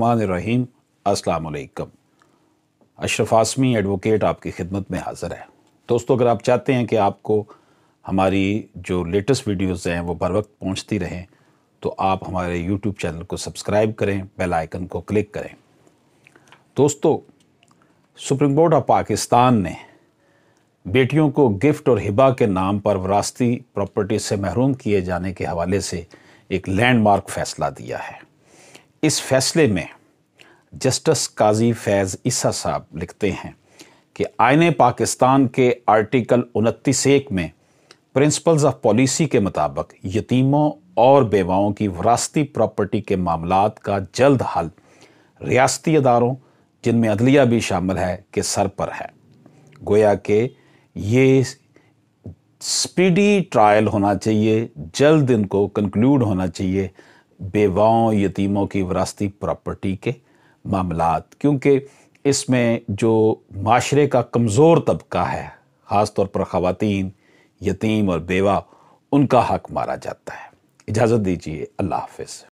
रहीम अस्सलाम वालेकुम अशरफ आसमी एडवोकेट आपकी खिदमत में हाज़िर है दोस्तों अगर आप चाहते हैं कि आपको हमारी जो लेटेस्ट वीडियोस हैं वो बर वक्त पहुँचती रहें तो आप हमारे यूट्यूब चैनल को सब्सक्राइब करें बेल आइकन को क्लिक करें दोस्तों सुप्रीम कोर्ट ऑफ पाकिस्तान ने बेटियों को गिफ्ट और हिबा के नाम पर वरासती प्रॉपर्टी से महरूम किए जाने के हवाले से एक लैंडमार्क फ़ैसला दिया है इस फैसले में जस्टिस काजी फैज़ ईसा साहब लिखते हैं कि आयन पाकिस्तान के आर्टिकल उनतीस एक में प्रिंसिपल्स ऑफ पॉलिसी के मुताबिक यतीमों और बेवाओं की वरासती प्रॉपर्टी के मामला का जल्द हल रियाती अदारों जिनमें अदलिया भी शामिल है के सर पर है गोया के ये स्पीडी ट्रायल होना चाहिए जल्द इनको कंक्लूड होना चाहिए बेवाओं यतीमों की वरासती प्रॉपर्टी के मामला क्योंकि इसमें जो माशरे का कमज़ोर तबका है ख़ास तौर पर ख़वातीन यतीम और बेवा उनका हक मारा जाता है इजाज़त दीजिए अल्लाह हाफिज़